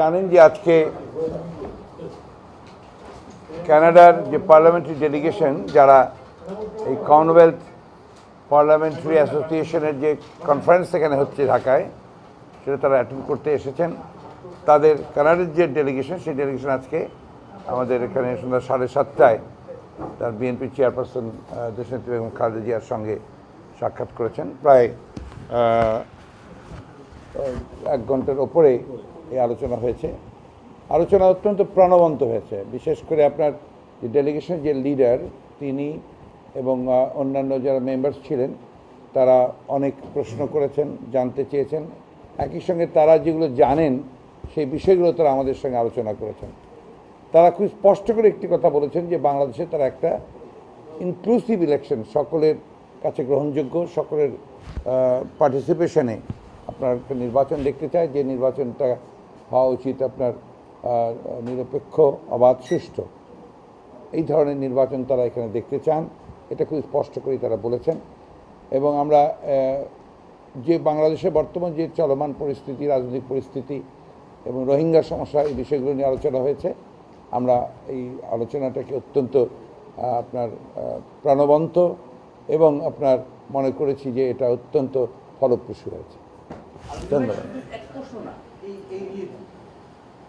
জানেন যে আজকে ক্যানাডার যে পার্লামেন্টারি ডেলিগেশন যারা এই কমনওয়েলথ পার্লামেন্টারি অ্যাসোসিয়েশনের যে কনফারেন্স এখানে হচ্ছে ঢাকায় সেটা তারা অ্যাটেন্ড করতে এসেছেন তাদের কানাডার যে ডেলিগেশন সেই ডেলিগেশন আজকে আমাদের এখানে সন্ধ্যা সাড়ে সাতটায় তার বিএনপি চেয়ারপারসন দেশনেত্রী বেগম খালেদা জিয়ার সঙ্গে সাক্ষাৎ করেছেন প্রায় এক ঘন্টার ওপরে এই আলোচনা হয়েছে আলোচনা অত্যন্ত প্রাণবন্ত হয়েছে বিশেষ করে আপনার যে ডেলিগেশনের যে লিডার তিনি এবং অন্যান্য যারা মেম্বার্স ছিলেন তারা অনেক প্রশ্ন করেছেন জানতে চেয়েছেন একই সঙ্গে তারা যেগুলো জানেন সেই বিষয়গুলো তারা আমাদের সঙ্গে আলোচনা করেছেন তারা খুব স্পষ্ট করে একটি কথা বলেছেন যে বাংলাদেশে তারা একটা ইনক্লুসিভ ইলেকশন সকলের কাছে গ্রহণযোগ্য সকলের পার্টিসিপেশনে আপনার নির্বাচন দেখতে চায় যে নির্বাচনটা হওয়া উচিত আপনার নিরপেক্ষ অবাধ সুষ্ঠু এই ধরনের নির্বাচন তারা এখানে দেখতে চান এটা খুব স্পষ্ট করেই তারা বলেছেন এবং আমরা যে বাংলাদেশে বর্তমান যে চলমান পরিস্থিতি রাজনৈতিক পরিস্থিতি এবং রোহিঙ্গা সমস্যা এই বিষয়গুলো নিয়ে আলোচনা হয়েছে আমরা এই আলোচনাটাকে অত্যন্ত আপনার প্রাণবন্ত এবং আপনার মনে করেছি যে এটা অত্যন্ত ফলপ্রসূ হয়েছে ধন্যবাদ সে দেন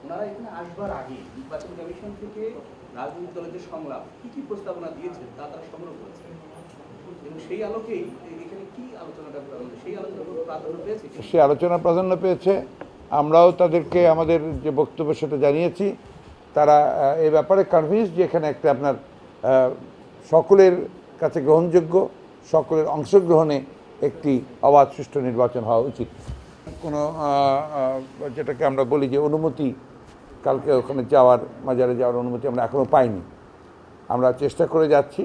ওনারা এখানে আসবার আগে নির্বাচন কমিশন থেকে রাজনৈতিক দলের যে সংলাপ কী কী প্রস্তাবনা দিয়েছেন তা তারা সংগ্রহ করেছেন আলোচনা প্রাধান্য পেয়েছে আলোচনা প্রাধান্য পেয়েছে আমরাও তাদেরকে আমাদের যে বক্তব্য সেটা জানিয়েছি তারা এ ব্যাপারে কনভিন্স যে এখানে একটা আপনার সকলের কাছে গ্রহণযোগ্য সকলের অংশগ্রহণে একটি অবাধ সুষ্ঠু নির্বাচন হওয়া উচিত কোনো যেটাকে আমরা বলি যে অনুমতি কালকে ওখানে যাওয়ার মাজারে যাওয়ার অনুমতি আমরা এখনও পাইনি আমরা চেষ্টা করে যাচ্ছি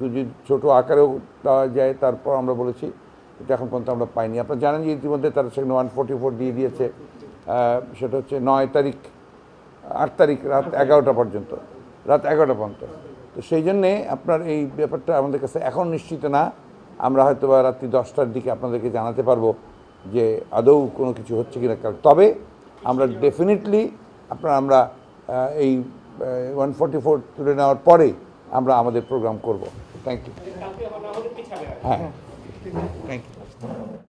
যদি ছোটো আকারেও দেওয়া যায় তারপর আমরা বলেছি এটা এখন পর্যন্ত আমরা পাইনি আপনারা জানেন যে ইতিমধ্যে তারা সেখানে ওয়ান ফোর্টি ফোর দিয়ে দিয়েছে সেটা হচ্ছে নয় তারিখ আট তারিখ রাত এগারোটা পর্যন্ত রাত এগারোটা পর্যন্ত তো সেই জন্যে আপনার এই ব্যাপারটা আমাদের কাছে এখন নিশ্চিত না আমরা হয়তো বা রাত্রি দশটার দিকে আপনাদেরকে জানাতে পারবো যে আদৌ কোনো কিছু হচ্ছে কি না তবে আমরা ডেফিনেটলি আপনার আমরা এই ওয়ান ফোর্টি ফোর তুলে নেওয়ার পরে আমরা আমাদের প্রোগ্রাম করব থ্যাংক ইউ হ্যাঁ থ্যাংক ইউ